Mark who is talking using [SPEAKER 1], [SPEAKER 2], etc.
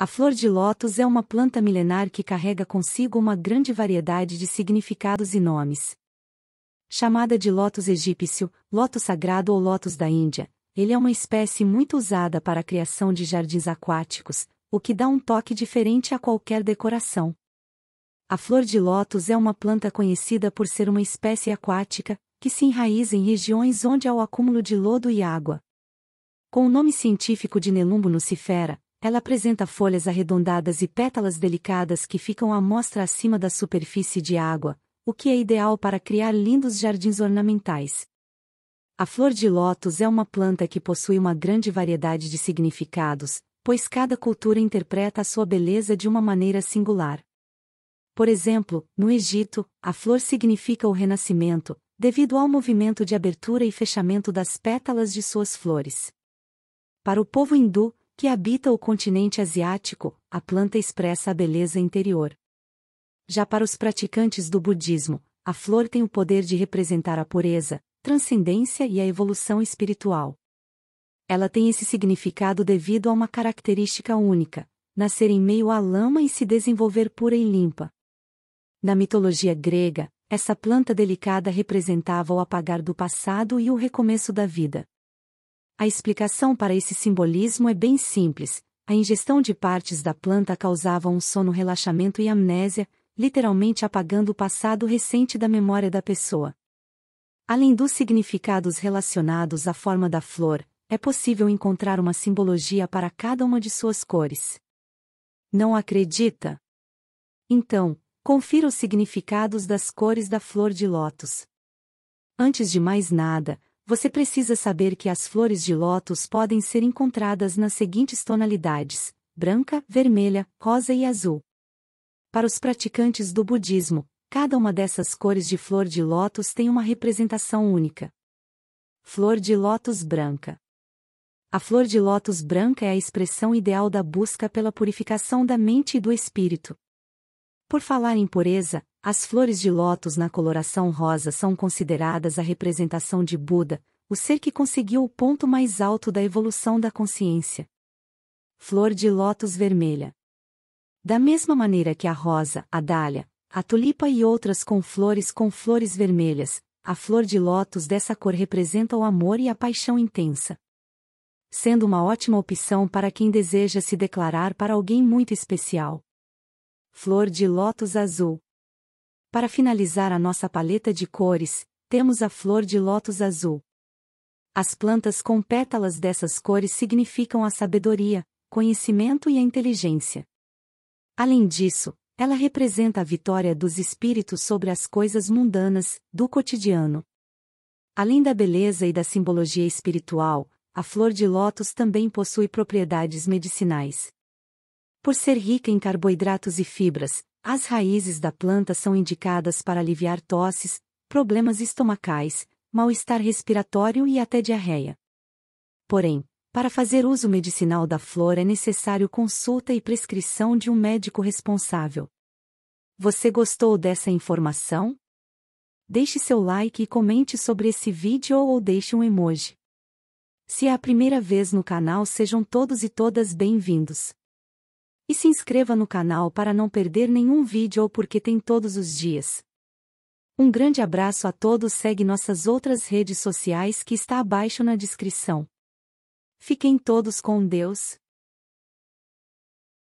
[SPEAKER 1] A flor de lótus é uma planta milenar que carrega consigo uma grande variedade de significados e nomes. Chamada de lótus egípcio, lótus sagrado ou lótus da Índia, ele é uma espécie muito usada para a criação de jardins aquáticos, o que dá um toque diferente a qualquer decoração. A flor de lótus é uma planta conhecida por ser uma espécie aquática, que se enraiza em regiões onde há o acúmulo de lodo e água. Com o nome científico de Nelumbo nucifera, ela apresenta folhas arredondadas e pétalas delicadas que ficam à mostra acima da superfície de água, o que é ideal para criar lindos jardins ornamentais. A flor de lótus é uma planta que possui uma grande variedade de significados, pois cada cultura interpreta a sua beleza de uma maneira singular. Por exemplo, no Egito, a flor significa o renascimento, devido ao movimento de abertura e fechamento das pétalas de suas flores. Para o povo hindu, que habita o continente asiático, a planta expressa a beleza interior. Já para os praticantes do budismo, a flor tem o poder de representar a pureza, transcendência e a evolução espiritual. Ela tem esse significado devido a uma característica única: nascer em meio à lama e se desenvolver pura e limpa. Na mitologia grega, essa planta delicada representava o apagar do passado e o recomeço da vida. A explicação para esse simbolismo é bem simples. A ingestão de partes da planta causava um sono relaxamento e amnésia, literalmente apagando o passado recente da memória da pessoa. Além dos significados relacionados à forma da flor, é possível encontrar uma simbologia para cada uma de suas cores. Não acredita? Então, confira os significados das cores da flor de lótus. Antes de mais nada, você precisa saber que as flores de lótus podem ser encontradas nas seguintes tonalidades: branca, vermelha, rosa e azul. Para os praticantes do budismo, cada uma dessas cores de flor de lótus tem uma representação única. Flor de lótus branca. A flor de lótus branca é a expressão ideal da busca pela purificação da mente e do espírito, por falar em pureza, as flores de lótus na coloração rosa são consideradas a representação de Buda, o ser que conseguiu o ponto mais alto da evolução da consciência. Flor de lótus vermelha. Da mesma maneira que a rosa, a dália, a tulipa e outras com flores com flores vermelhas, a flor de lótus dessa cor representa o amor e a paixão intensa. Sendo uma ótima opção para quem deseja se declarar para alguém muito especial flor de lótus azul. Para finalizar a nossa paleta de cores, temos a flor de lótus azul. As plantas com pétalas dessas cores significam a sabedoria, conhecimento e a inteligência. Além disso, ela representa a vitória dos espíritos sobre as coisas mundanas, do cotidiano. Além da beleza e da simbologia espiritual, a flor de lótus também possui propriedades medicinais. Por ser rica em carboidratos e fibras, as raízes da planta são indicadas para aliviar tosses, problemas estomacais, mal-estar respiratório e até diarreia. Porém, para fazer uso medicinal da flor é necessário consulta e prescrição de um médico responsável. Você gostou dessa informação? Deixe seu like e comente sobre esse vídeo ou deixe um emoji. Se é a primeira vez no canal, sejam todos e todas bem-vindos. E se inscreva no canal para não perder nenhum vídeo ou porque tem todos os dias. Um grande abraço a todos, segue nossas outras redes sociais que está abaixo na descrição. Fiquem todos com Deus.